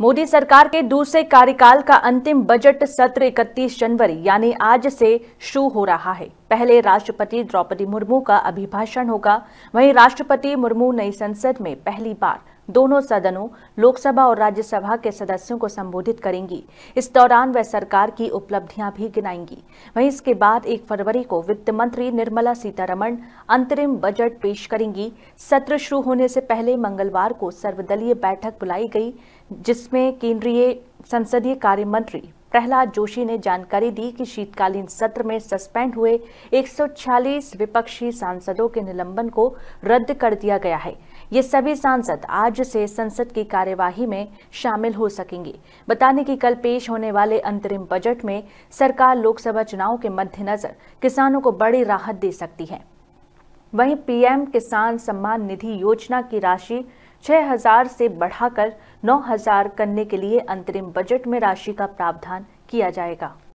मोदी सरकार के दूसरे कार्यकाल का अंतिम बजट सत्र 31 जनवरी यानी आज से शुरू हो रहा है पहले राष्ट्रपति द्रौपदी मुर्मू का अभिभाषण होगा वहीं राष्ट्रपति मुर्मू नई संसद में पहली बार दोनों सदनों लोकसभा और राज्यसभा के सदस्यों को संबोधित करेंगी इस दौरान वह सरकार की उपलब्धियां भी गिनाएंगी वहीं इसके बाद एक फरवरी को वित्त मंत्री निर्मला सीतारमण अंतरिम बजट पेश करेंगी सत्र शुरू होने से पहले मंगलवार को सर्वदलीय बैठक बुलाई गई जिसमें केंद्रीय संसदीय कार्य मंत्री प्रहलाद जोशी ने जानकारी दी कि शीतकालीन सत्र में सस्पेंड हुए 146 विपक्षी सांसदों के निलंबन को रद्द कर दिया गया है ये सभी सांसद आज से संसद की कार्यवाही में शामिल हो सकेंगे बताने की कल पेश होने वाले अंतरिम बजट में सरकार लोकसभा चुनाव के मद्देनजर किसानों को बड़ी राहत दे सकती है वहीं पीएम किसान सम्मान निधि योजना की राशि 6000 से बढ़ाकर 9000 करने के लिए अंतरिम बजट में राशि का प्रावधान किया जाएगा